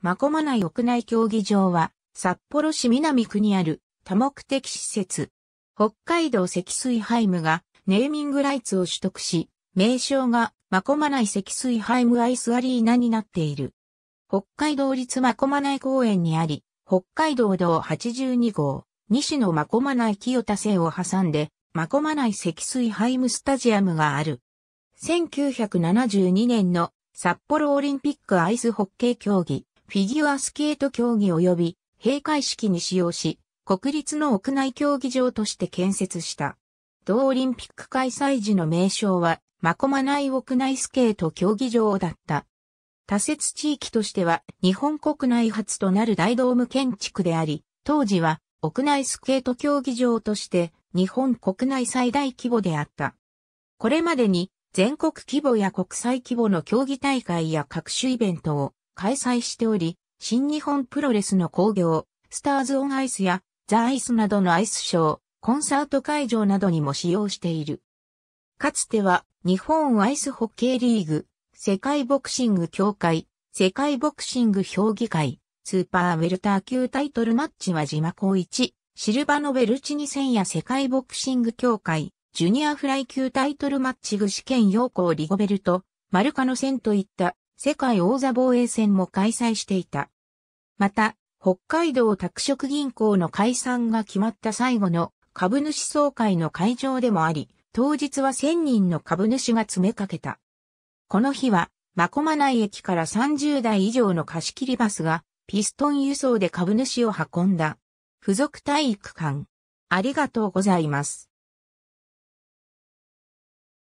まこまない屋内競技場は、札幌市南区にある多目的施設。北海道積水ハイムがネーミングライツを取得し、名称がまこまない積水ハイムアイスアリーナになっている。北海道立まこまない公園にあり、北海道道82号、西のまこまない清田線を挟んで、まこまない積水ハイムスタジアムがある。1972年の札幌オリンピックアイスホッケー競技、フィギュアスケート競技及び閉会式に使用し、国立の屋内競技場として建設した。同オリンピック開催時の名称は、まこまない屋内スケート競技場だった。多設地域としては、日本国内初となる大ドーム建築であり、当時は、屋内スケート競技場として、日本国内最大規模であった。これまでに、全国規模や国際規模の競技大会や各種イベントを開催しており、新日本プロレスの興行、スターズオンアイスやザ・アイスなどのアイスショー、コンサート会場などにも使用している。かつては日本アイスホッケーリーグ、世界ボクシング協会、世界ボクシング評議会、スーパーウェルター級タイトルマッチは島高一、シルバノベルチニ戦や世界ボクシング協会、ジュニアフライ級タイトルマッチ具試験要項リゴベルト、マルカノ戦といった世界王座防衛戦も開催していた。また、北海道拓殖銀行の解散が決まった最後の株主総会の会場でもあり、当日は1000人の株主が詰めかけた。この日は、マコマ内駅から30台以上の貸し切りバスが、ピストン輸送で株主を運んだ。付属体育館。ありがとうございます。